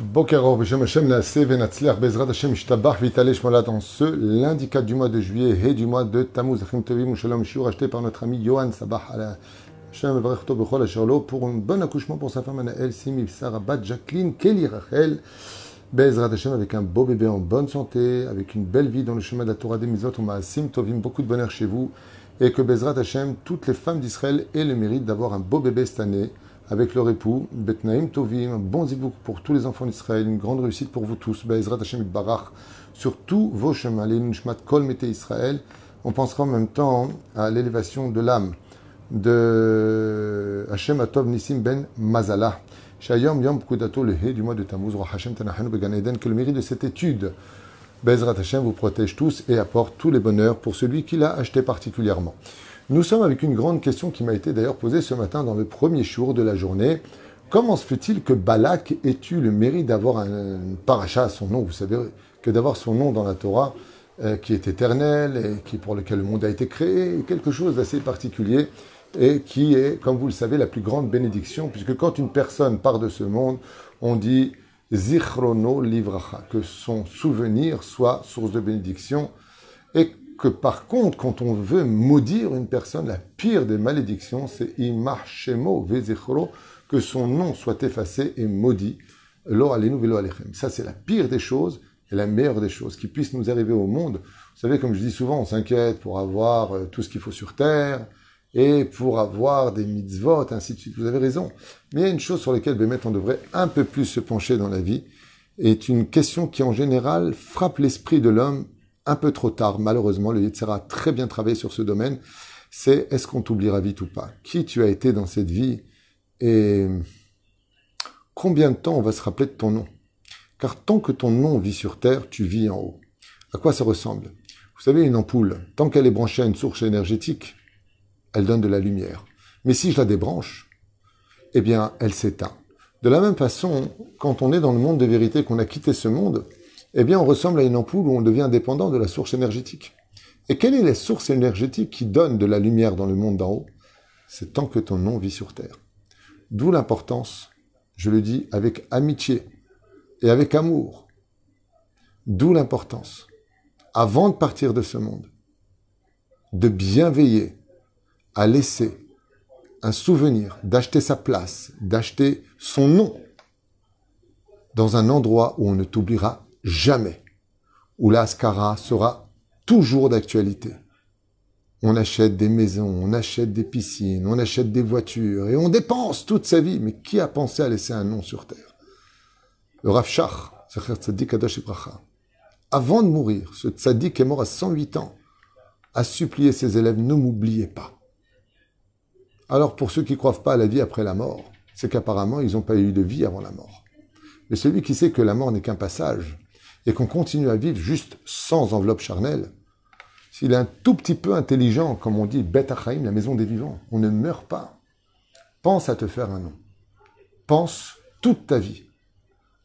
Bokerov, Beshem Hashem, Naaseh, Venatzler, Bezrat Hashem, Ishtabach, Vitale, Shmola, dans ce l'indicat du mois de juillet et du mois de Tammuz, Achim Tovim, Shalom, Shur, acheté par notre ami Johan Sabah, Hashem, Vrechto, Bechol, Asherlo, pour un bon accouchement pour sa femme Anaël, Simi, Sarabat, Jacqueline, Kelly, Rachel, Bezrat Hashem, avec un beau bébé en bonne santé, avec une belle vie dans le chemin de la Torah des Mizot, Maasim, Tovim, beaucoup de bonheur chez vous, et que Bezrat Hashem, toutes les femmes d'Israël aient le mérite d'avoir un beau bébé cette année, avec leur époux, Betnaïm Tovim, bon zibouk pour tous les enfants d'Israël, une grande réussite pour vous tous, B'ezrat bah, Hashem Barach, sur tous vos chemins, les Kol Mete Israël. On pensera en même temps à l'élévation de l'âme de Hashem Atov Nissim Ben Mazala. Shayom Yom Kudato Lehe du mois de Tammuz, Hashem Tanahanu Began Eden, que le mérite de cette étude, Bezrat bah, Hashem vous protège tous et apporte tous les bonheurs pour celui qui l'a acheté particulièrement. Nous sommes avec une grande question qui m'a été d'ailleurs posée ce matin dans le premier jour de la journée. Comment se fait-il que Balak ait eu le mérite d'avoir un, paracha à son nom Vous savez que d'avoir son nom dans la Torah, euh, qui est éternel et qui, pour lequel le monde a été créé, quelque chose d'assez particulier et qui est, comme vous le savez, la plus grande bénédiction, puisque quand une personne part de ce monde, on dit Zichrono Livracha, que son souvenir soit source de bénédiction. Et que par contre, quand on veut maudire une personne, la pire des malédictions, c'est Imar Shemo que son nom soit effacé et maudit. Lo alechem. Ça, c'est la pire des choses et la meilleure des choses qui puissent nous arriver au monde. Vous savez, comme je dis souvent, on s'inquiète pour avoir euh, tout ce qu'il faut sur terre et pour avoir des mitzvot, ainsi de suite. Vous avez raison. Mais il y a une chose sur laquelle, Bémet, on devrait un peu plus se pencher dans la vie, est une question qui, en général, frappe l'esprit de l'homme un peu trop tard, malheureusement. Le Yitzhara a très bien travaillé sur ce domaine. C'est est-ce qu'on t'oubliera vite ou pas Qui tu as été dans cette vie Et combien de temps on va se rappeler de ton nom Car tant que ton nom vit sur Terre, tu vis en haut. À quoi ça ressemble Vous savez, une ampoule, tant qu'elle est branchée à une source énergétique, elle donne de la lumière. Mais si je la débranche, eh bien, elle s'éteint. De la même façon, quand on est dans le monde de vérité, qu'on a quitté ce monde, eh bien on ressemble à une ampoule où on devient dépendant de la source énergétique. Et quelle est la source énergétique qui donne de la lumière dans le monde d'en haut C'est tant que ton nom vit sur Terre. D'où l'importance, je le dis avec amitié et avec amour, d'où l'importance, avant de partir de ce monde, de bien veiller à laisser un souvenir, d'acheter sa place, d'acheter son nom dans un endroit où on ne t'oubliera jamais, où l'Askara sera toujours d'actualité. On achète des maisons, on achète des piscines, on achète des voitures et on dépense toute sa vie. Mais qui a pensé à laisser un nom sur terre Le Rav Shach, avant de mourir, ce tzaddik est mort à 108 ans, a supplié ses élèves ne m'oubliez pas. Alors pour ceux qui ne croient pas à la vie après la mort, c'est qu'apparemment ils n'ont pas eu de vie avant la mort. Mais celui qui sait que la mort n'est qu'un passage, et qu'on continue à vivre juste sans enveloppe charnelle, s'il est un tout petit peu intelligent, comme on dit, Bet Achaim, la maison des vivants, on ne meurt pas. Pense à te faire un nom. Pense toute ta vie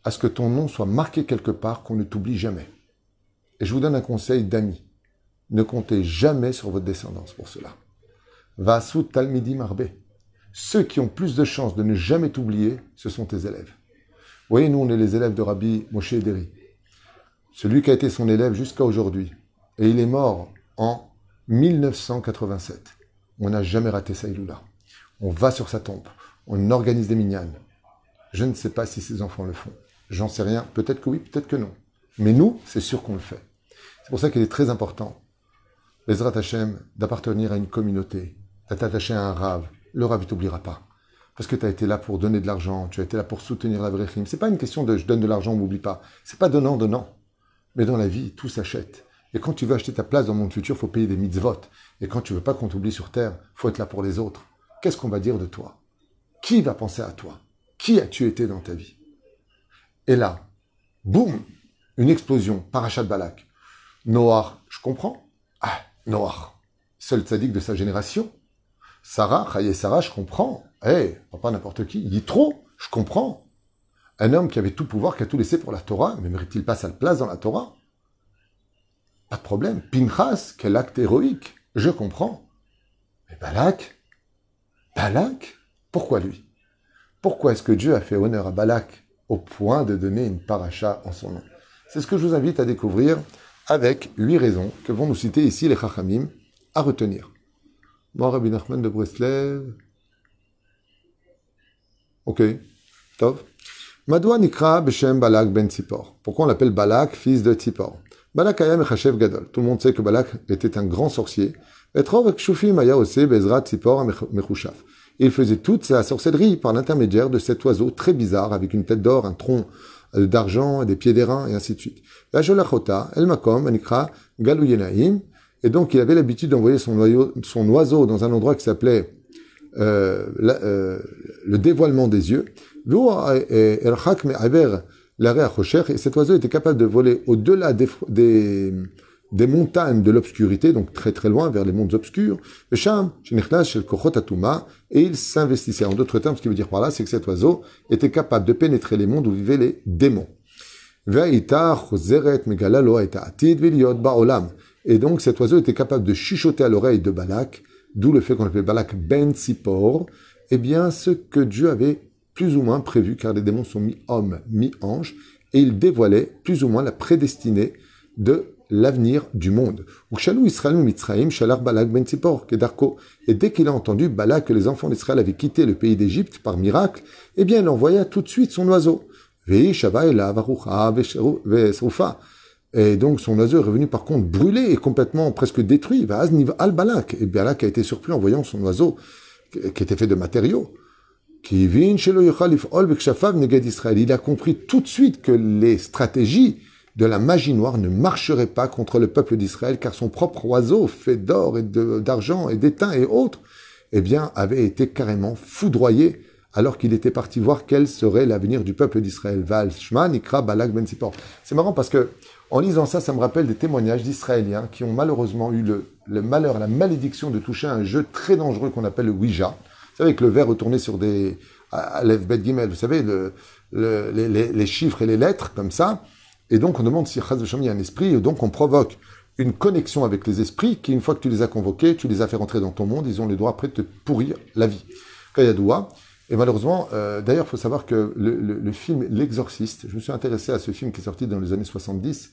à ce que ton nom soit marqué quelque part, qu'on ne t'oublie jamais. Et je vous donne un conseil d'ami. Ne comptez jamais sur votre descendance pour cela. sous Talmidi Marbé. Ceux qui ont plus de chances de ne jamais t'oublier, ce sont tes élèves. Vous voyez, nous, on est les élèves de Rabbi Moshe Ederi celui qui a été son élève jusqu'à aujourd'hui. Et il est mort en 1987. On n'a jamais raté Saïloula. On va sur sa tombe. On organise des minyanes. Je ne sais pas si ses enfants le font. J'en sais rien. Peut-être que oui, peut-être que non. Mais nous, c'est sûr qu'on le fait. C'est pour ça qu'il est très important, les Hashem, d'appartenir à une communauté, d'être attaché à un rave. Le rave, il t'oubliera pas. Parce que tu as été là pour donner de l'argent, tu as été là pour soutenir la vraie Ce C'est pas une question de je donne de l'argent, on m'oublie pas. C'est pas donnant, donnant. Mais dans la vie, tout s'achète. Et quand tu veux acheter ta place dans mon monde futur, faut payer des mitzvot. Et quand tu veux pas qu'on t'oublie sur terre, faut être là pour les autres. Qu'est-ce qu'on va dire de toi Qui va penser à toi Qui as-tu été dans ta vie Et là, boum, une explosion, parachat de Balak. Noir, je comprends. Ah, Noir, seul tzaddik de sa génération. Sarah, Chaye Sarah, je comprends. Eh, pas n'importe qui, il dit trop, je comprends. Un homme qui avait tout pouvoir, qui a tout laissé pour la Torah, ne mérite-t-il pas sa place dans la Torah Pas de problème. Pinchas, quel acte héroïque Je comprends. Mais Balak Balak Pourquoi lui Pourquoi est-ce que Dieu a fait honneur à Balak au point de donner une paracha en son nom C'est ce que je vous invite à découvrir avec huit raisons que vont nous citer ici les Chachamim à retenir. Bon, Rabbi Nachman de Breslev. Ok, top. Madoua Nikra Beshem Balak Ben Pourquoi on l'appelle Balak, fils de Tzipor Balak Ayam Gadol. Tout le monde sait que Balak était un grand sorcier. Et Il faisait toute sa sorcellerie par l'intermédiaire de cet oiseau très bizarre avec une tête d'or, un tronc euh, d'argent, des pieds d'airain et ainsi de suite. Et donc il avait l'habitude d'envoyer son oiseau dans un endroit qui s'appelait euh, euh, le dévoilement des yeux. Et cet oiseau était capable de voler au-delà des, montagnes de l'obscurité, donc très très loin vers les mondes obscurs. Et il s'investissait. En d'autres termes, ce qui veut dire par là, c'est que cet oiseau était capable de pénétrer les mondes où vivaient les démons. Et donc cet oiseau était capable de chuchoter à l'oreille de Balak d'où le fait qu'on appelait Balak Ben Sipor, eh bien, ce que Dieu avait plus ou moins prévu, car les démons sont mi-hommes, mi-anges, et ils dévoilaient plus ou moins la prédestinée de l'avenir du monde. Ben Et dès qu'il a entendu Balak que les enfants d'Israël avaient quitté le pays d'Égypte par miracle, eh bien, il envoya tout de suite son oiseau. Et donc son oiseau est revenu par contre brûlé et complètement presque détruit. al-Balak. Et Balak a été surpris en voyant son oiseau qui était fait de matériaux. qui Il a compris tout de suite que les stratégies de la magie noire ne marcheraient pas contre le peuple d'Israël, car son propre oiseau, fait d'or et d'argent et d'étain et autres, eh avait été carrément foudroyé alors qu'il était parti voir quel serait l'avenir du peuple d'Israël. Valshman, Ikra, Balak, Ben C'est marrant parce que, en lisant ça, ça me rappelle des témoignages d'Israéliens qui ont malheureusement eu le, malheur, la malédiction de toucher à un jeu très dangereux qu'on appelle le Ouija. Vous savez, avec le verre retourné sur des Aleph Bet vous savez, les, chiffres et les lettres, comme ça. Et donc, on demande si Chaz de y a un esprit, et donc on provoque une connexion avec les esprits qui, une fois que tu les as convoqués, tu les as fait rentrer dans ton monde, ils ont le droit après de te pourrir la vie. Kayadoua, et malheureusement, euh, d'ailleurs, il faut savoir que le, le, film L'Exorciste, je me suis intéressé à ce film qui est sorti dans les années 70.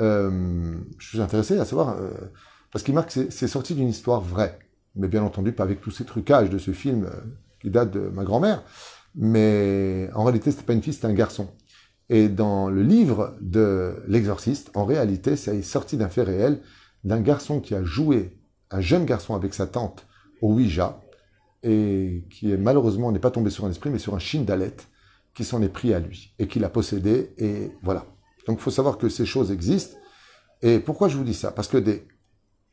Euh, je suis intéressé à savoir, euh, parce qu'il marque, c'est sorti d'une histoire vraie. Mais bien entendu, pas avec tous ces trucages de ce film euh, qui date de ma grand-mère. Mais en réalité, c'était pas une fille, c'était un garçon. Et dans le livre de L'Exorciste, en réalité, ça est sorti d'un fait réel, d'un garçon qui a joué, un jeune garçon avec sa tante, au Ouija, et qui est malheureusement n'est pas tombé sur un esprit, mais sur un d'alette qui s'en est pris à lui et qui l'a possédé. Et voilà. Donc il faut savoir que ces choses existent. Et pourquoi je vous dis ça Parce que des,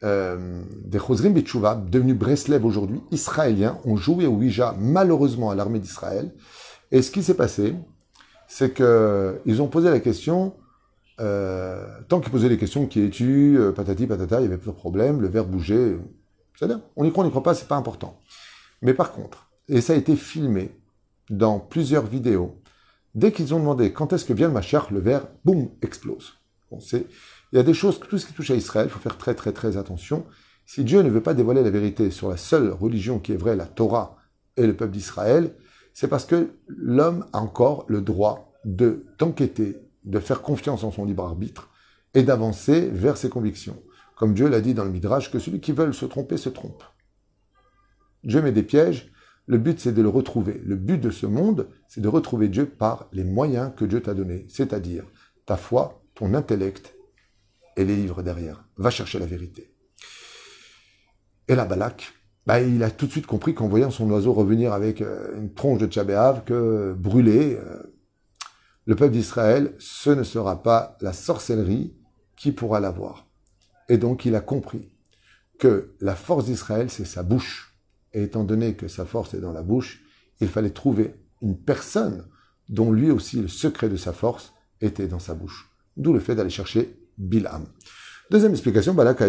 euh, des Chosrim Bitshuva, devenus Breslev aujourd'hui, israéliens, ont joué au Ouija, malheureusement, à l'armée d'Israël. Et ce qui s'est passé, c'est qu'ils ont posé la question. Euh, tant qu'ils posaient les questions, qui es-tu, euh, patati patata, il y avait plus de problème, le verre bougeait, cest à on y croit, on n'y croit pas, c'est pas important. Mais par contre, et ça a été filmé dans plusieurs vidéos, dès qu'ils ont demandé quand est-ce que vient le Machar, le verre, boum, explose. On sait, il y a des choses, tout ce qui touche à Israël, il faut faire très très très attention. Si Dieu ne veut pas dévoiler la vérité sur la seule religion qui est vraie, la Torah et le peuple d'Israël, c'est parce que l'homme a encore le droit de t'enquêter, de faire confiance en son libre arbitre et d'avancer vers ses convictions. Comme Dieu l'a dit dans le Midrash, que celui qui veut se tromper se trompe. Dieu met des pièges, le but c'est de le retrouver. Le but de ce monde, c'est de retrouver Dieu par les moyens que Dieu t'a donnés, c'est-à-dire ta foi, ton intellect et les livres derrière. Va chercher la vérité. Et la Balak, bah, il a tout de suite compris qu'en voyant son oiseau revenir avec euh, une tronche de Tchabéav, que euh, brûlé, euh, le peuple d'Israël, ce ne sera pas la sorcellerie qui pourra l'avoir. Et donc il a compris que la force d'Israël, c'est sa bouche. Et étant donné que sa force est dans la bouche, il fallait trouver une personne dont lui aussi le secret de sa force était dans sa bouche. D'où le fait d'aller chercher Bil'am. Deuxième explication, Balak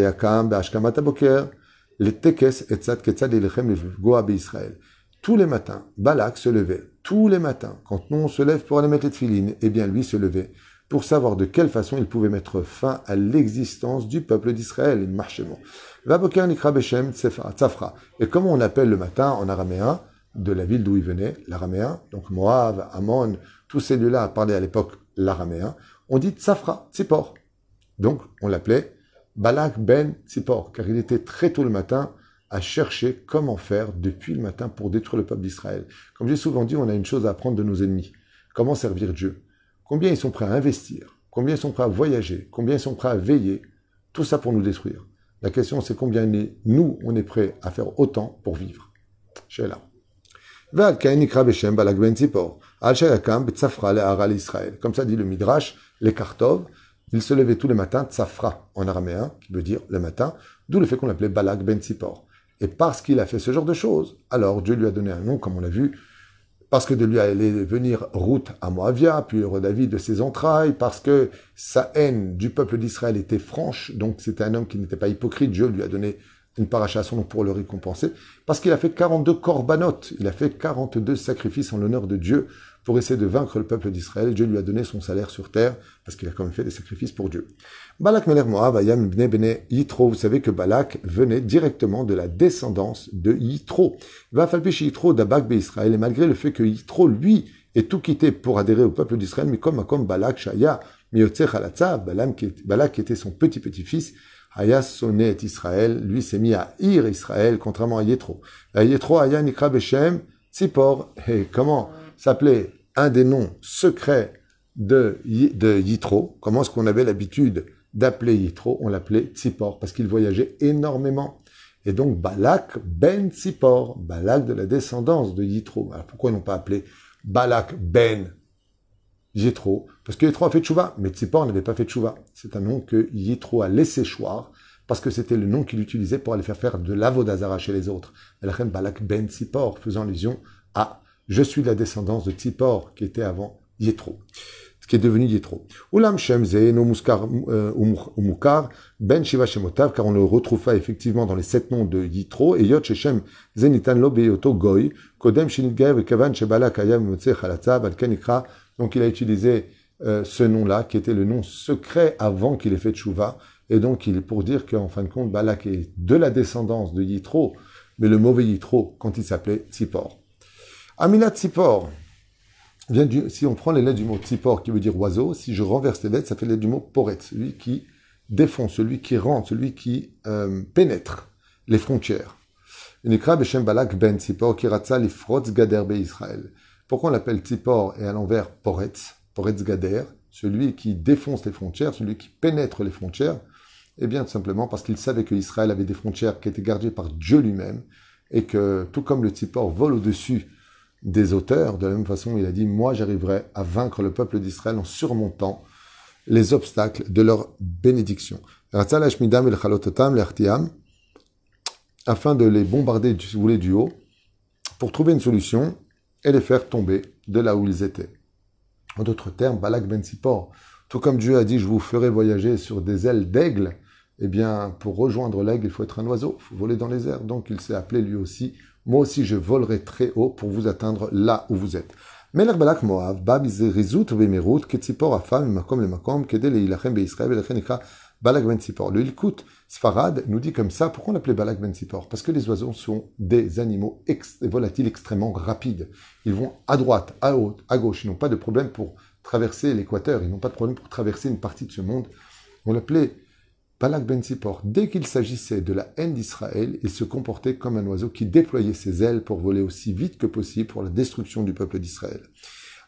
Tous les matins, Balak se levait. Tous les matins, quand nous on se lève pour aller mettre les filines, eh bien lui se levait pour savoir de quelle façon il pouvait mettre fin à l'existence du peuple d'Israël, marchement. Et comme on appelle le matin en araméen de la ville d'où il venait, l'araméen, donc Moab, Ammon, tous ces lieux-là parlaient à l'époque l'araméen, on dit Tsafra, tsipor. Donc on l'appelait Balak ben Tsipor, car il était très tôt le matin à chercher comment faire depuis le matin pour détruire le peuple d'Israël. Comme j'ai souvent dit, on a une chose à apprendre de nos ennemis. Comment servir Dieu Combien ils sont prêts à investir Combien ils sont prêts à voyager Combien ils sont prêts à veiller Tout ça pour nous détruire. La question, c'est combien nous, on est prêt à faire autant pour vivre. Comme ça dit le Midrash, les Kartov, il se levait tous les matins, Tsafra en araméen, qui veut dire le matin, d'où le fait qu'on l'appelait Balak Ben Zippor. Et parce qu'il a fait ce genre de choses, alors Dieu lui a donné un nom, comme on l'a vu, parce que de lui allait venir route à Moavia, puis David de ses entrailles, parce que sa haine du peuple d'Israël était franche, donc c'était un homme qui n'était pas hypocrite, Dieu lui a donné une paracha à pour le récompenser, parce qu'il a fait 42 corbanotes, il a fait 42 sacrifices en l'honneur de Dieu, pour essayer de vaincre le peuple d'Israël. Dieu lui a donné son salaire sur terre parce qu'il a quand même fait des sacrifices pour Dieu. Balak Meler Moab, Ayam Yitro. Vous savez que Balak venait directement de la descendance de Yitro. Va falpish Yitro d'Abak Israël. Et malgré le fait que Yitro, lui, ait tout quitté pour adhérer au peuple d'Israël, mais comme, comme Balak Shaya, Balak était son petit-petit-fils, Aya sonné est Israël, lui s'est mis à ir Israël, contrairement à Yitro. Yétro, Aya Beshem, et comment s'appelait un des noms secrets de, de Yitro, comment est-ce qu'on avait l'habitude d'appeler Yitro On l'appelait Tzipor, parce qu'il voyageait énormément. Et donc Balak ben Tzipor, Balak de la descendance de Yitro. Alors pourquoi ils n'ont pas appelé Balak ben Yitro Parce que Yitro a fait Tchouva, mais Tzipor n'avait pas fait Tchouva. C'est un nom que Yitro a laissé choir, parce que c'était le nom qu'il utilisait pour aller faire faire de l'avodazara chez les autres. Balak ben Tzipor, faisant allusion à je suis de la descendance de Tzipor, qui était avant Yétro, qui est devenu Yétro. Oulam Shem euh, Umukar Ben Shiva Shemotav, car on le retrouva effectivement dans les sept noms de Yitro, et Yot Shechem Zenitan Lobeyoto, Beyoto Goy, Kodem Shinitgaev Kavan Shebala Kayam Motse Khalatzab Alkanikra. Donc il a utilisé euh, ce nom-là, qui était le nom secret avant qu'il ait fait Tchouva, et donc il est pour dire qu'en fin de compte, Balak est de la descendance de Yitro, mais le mauvais Yitro quand il s'appelait Tzipor. Amina Tsipor si on prend les lettres du mot Tzipor qui veut dire oiseau, si je renverse les lettres, ça fait les du mot Poret, celui qui défonce, celui qui rentre, celui qui euh, pénètre les frontières. ben qui Israël. Pourquoi on l'appelle Tzipor et à l'envers Poretz, Poretz, gader, celui qui défonce les frontières, celui qui pénètre les frontières Eh bien, tout simplement parce qu'il savait que Israël avait des frontières qui étaient gardées par Dieu lui-même et que, tout comme le Tzipor vole au-dessus des auteurs. De la même façon, il a dit, moi j'arriverai à vaincre le peuple d'Israël en surmontant les obstacles de leur bénédiction. Afin de les bombarder, si vous voulez, du haut, pour trouver une solution et les faire tomber de là où ils étaient. En d'autres termes, Balak Ben Sipor, tout comme Dieu a dit, je vous ferai voyager sur des ailes d'aigle, eh bien, pour rejoindre l'aigle, il faut être un oiseau, il faut voler dans les airs. Donc, il s'est appelé lui aussi moi aussi, je volerai très haut pour vous atteindre là où vous êtes. Mais Moav, Balak ben Sipor. Le Ilkut Sfarad nous dit comme ça. Pourquoi on l'appelait Balak ben Sipor Parce que les oiseaux sont des animaux volatiles extrêmement rapides. Ils vont à droite, à haute, à gauche. Ils n'ont pas de problème pour traverser l'équateur. Ils n'ont pas de problème pour traverser une partie de ce monde. On l'appelait Balak ben Sipor dès qu'il s'agissait de la haine d'Israël, il se comportait comme un oiseau qui déployait ses ailes pour voler aussi vite que possible pour la destruction du peuple d'Israël.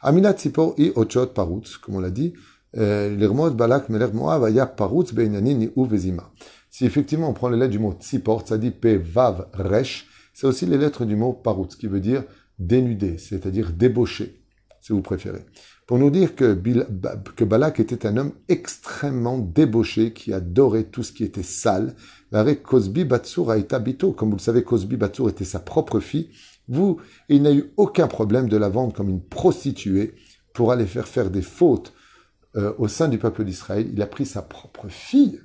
Aminat Sipor i ochot parutz, comme on l'a dit, euh, l'irmod Balak meler moav aya parutz ni uvezima. Si effectivement on prend les lettres du mot Sipor, ça dit pe vav resh, c'est aussi les lettres du mot parutz, qui veut dire dénudé, c'est-à-dire débauché, si vous préférez pour nous dire que, que Balak était un homme extrêmement débauché qui adorait tout ce qui était sale. Avec Cosby Batsur a été habito. Comme vous le savez, Cosby Batsour était sa propre fille. Vous, il n'a eu aucun problème de la vendre comme une prostituée pour aller faire faire des fautes euh, au sein du peuple d'Israël. Il a pris sa propre fille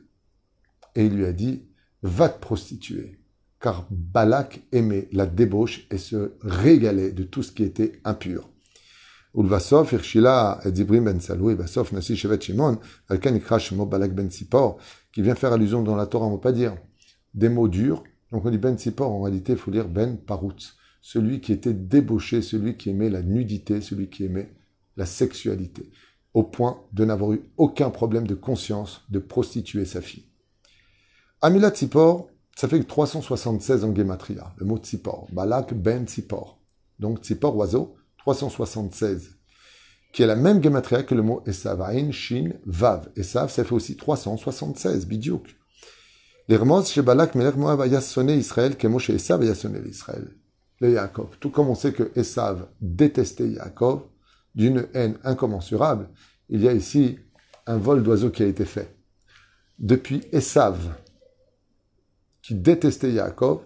et il lui a dit Va te prostituer. Car Balak aimait la débauche et se régalait de tout ce qui était impur. Ulvasov, את בן צלוי, qui vient faire allusion dans la Torah, on ne peut pas dire des mots durs. Donc on dit Ben Sipor en réalité, il faut dire Ben Parout, celui qui était débauché, celui qui aimait la nudité, celui qui aimait la sexualité, au point de n'avoir eu aucun problème de conscience de prostituer sa fille. Amila tzipor », ça fait 376 en Gematria, le mot tzipor ».« Balak Ben Sipor, Donc tzipor »« oiseau, 376, qui est la même gematria que le mot Esav, Ain, Shin, Vav. Esav, ça fait aussi 376, bidiouk. mais mais Melech, ah, Moab, bah, Ayassone, Israël, Kemoshe, Esav, Ayassone, Israël. Le Yaakov. Tout comme on sait que Esav détestait Yaakov, d'une haine incommensurable, il y a ici un vol d'oiseau qui a été fait. Depuis Esav, qui détestait Yaakov,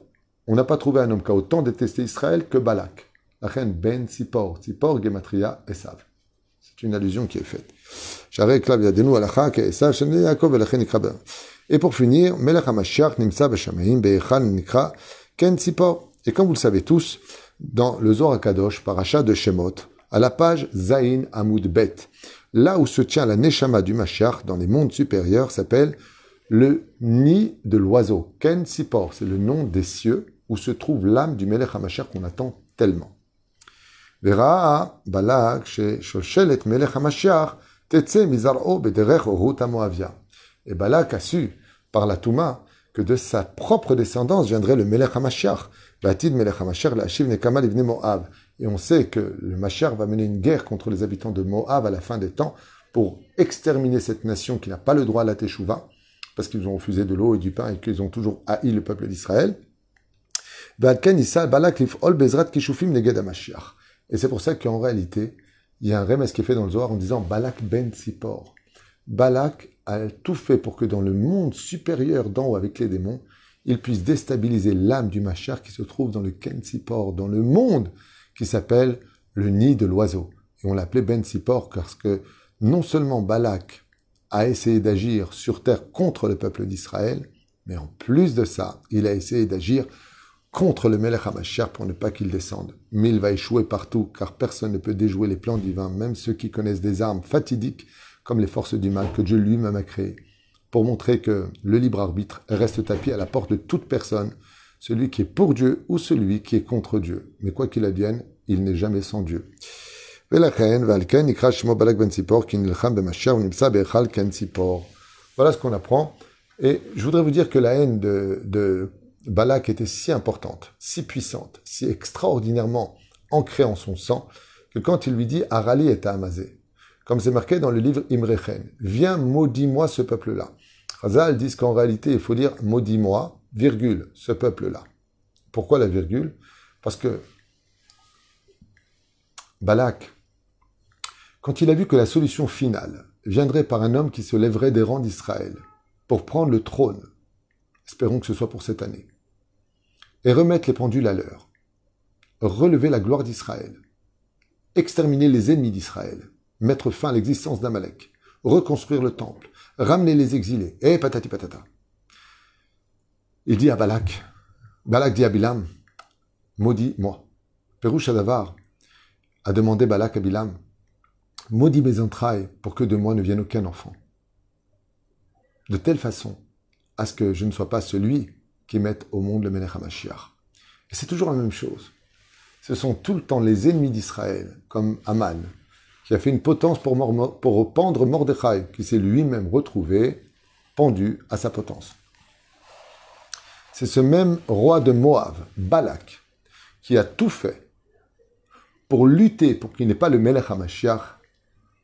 on n'a pas trouvé un homme qui a autant détesté Israël que Balak. Ben c'est une allusion qui est faite. Et pour finir, Melech HaMashiach ken Et comme vous le savez tous, dans le Zohar par achat de Shemot, à la page Zain Amoud Bet, là où se tient la Neshama du Mashiach dans les mondes supérieurs s'appelle le nid de l'oiseau. Ken Sipor, c'est le nom des cieux où se trouve l'âme du Melech HaMashiach qu'on attend tellement. Et Balak a su, par la Touma, que de sa propre descendance viendrait le Melech HaMashiach. Et on sait que le Mashiach va mener une guerre contre les habitants de Moab à la fin des temps pour exterminer cette nation qui n'a pas le droit à la teshuva parce qu'ils ont refusé de l'eau et du pain et qu'ils ont toujours haï le peuple d'Israël. Balak Bezrat et c'est pour ça qu'en réalité, il y a un remède qui est fait dans le Zohar en disant Balak ben Sipor ». Balak a tout fait pour que dans le monde supérieur d'en haut avec les démons, il puisse déstabiliser l'âme du Machar qui se trouve dans le Kensipor, dans le monde qui s'appelle le nid de l'oiseau. Et on l'appelait Ben Sipor parce que non seulement Balak a essayé d'agir sur terre contre le peuple d'Israël, mais en plus de ça, il a essayé d'agir contre le Melech pour ne pas qu'il descende. Mais il va échouer partout, car personne ne peut déjouer les plans divins, même ceux qui connaissent des armes fatidiques comme les forces du mal que Dieu lui-même a créées, pour montrer que le libre arbitre reste tapis à la porte de toute personne, celui qui est pour Dieu ou celui qui est contre Dieu. Mais quoi qu'il advienne, il n'est jamais sans Dieu. Voilà ce qu'on apprend. Et je voudrais vous dire que la haine de, de Balak était si importante, si puissante, si extraordinairement ancrée en son sang, que quand il lui dit Arali est à Amazé, comme c'est marqué dans le livre Imrechen, viens, maudis-moi ce peuple-là. Razal dit qu'en réalité, il faut dire maudis-moi, virgule, ce peuple-là. Pourquoi la virgule Parce que Balak, quand il a vu que la solution finale viendrait par un homme qui se lèverait des rangs d'Israël pour prendre le trône, Espérons que ce soit pour cette année. Et remettre les pendules à l'heure. Relever la gloire d'Israël. Exterminer les ennemis d'Israël. Mettre fin à l'existence d'Amalek. Reconstruire le temple. Ramener les exilés. Et eh, patati patata. Il dit à Balak. Balak dit à Bilam. Maudit, moi Perouche Adavar a demandé Balak à Bilam. Maudit mes entrailles pour que de moi ne vienne aucun enfant. De telle façon à ce que je ne sois pas celui qui mette au monde le Melech HaMashiach. Et c'est toujours la même chose. Ce sont tout le temps les ennemis d'Israël, comme Aman, qui a fait une potence pour, rependre pendre Mordechai, qui s'est lui-même retrouvé pendu à sa potence. C'est ce même roi de Moab, Balak, qui a tout fait pour lutter pour qu'il n'ait pas le Melech HaMashiach,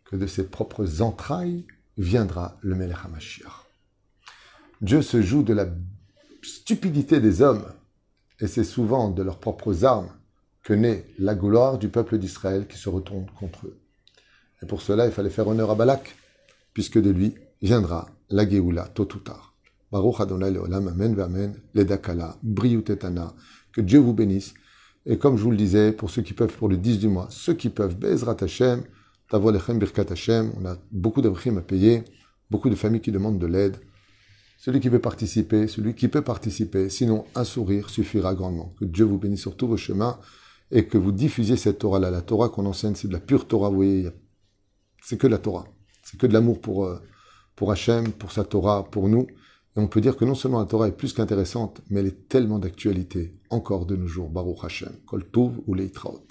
que de ses propres entrailles viendra le Melech HaMashiach. Dieu se joue de la stupidité des hommes, et c'est souvent de leurs propres armes que naît la gloire du peuple d'Israël qui se retourne contre eux. Et pour cela, il fallait faire honneur à Balak, puisque de lui viendra la Géoula tôt ou tard. Baruch Adonai Amen, Ledakala, Que Dieu vous bénisse. Et comme je vous le disais, pour ceux qui peuvent, pour le 10 du mois, ceux qui peuvent, Bezrat Hashem, Tavolechem Birkat Hashem, on a beaucoup d'abrims à payer, beaucoup de familles qui demandent de l'aide. Celui qui veut participer, celui qui peut participer, sinon un sourire suffira grandement. Que Dieu vous bénisse sur tous vos chemins et que vous diffusiez cette Torah-là. La Torah qu'on enseigne, c'est de la pure Torah, Oui, C'est que la Torah. C'est que de l'amour pour, euh, pour Hachem, pour sa Torah, pour nous. Et on peut dire que non seulement la Torah est plus qu'intéressante, mais elle est tellement d'actualité, encore de nos jours. Baruch Hachem. Kol Tov ou Leitraot.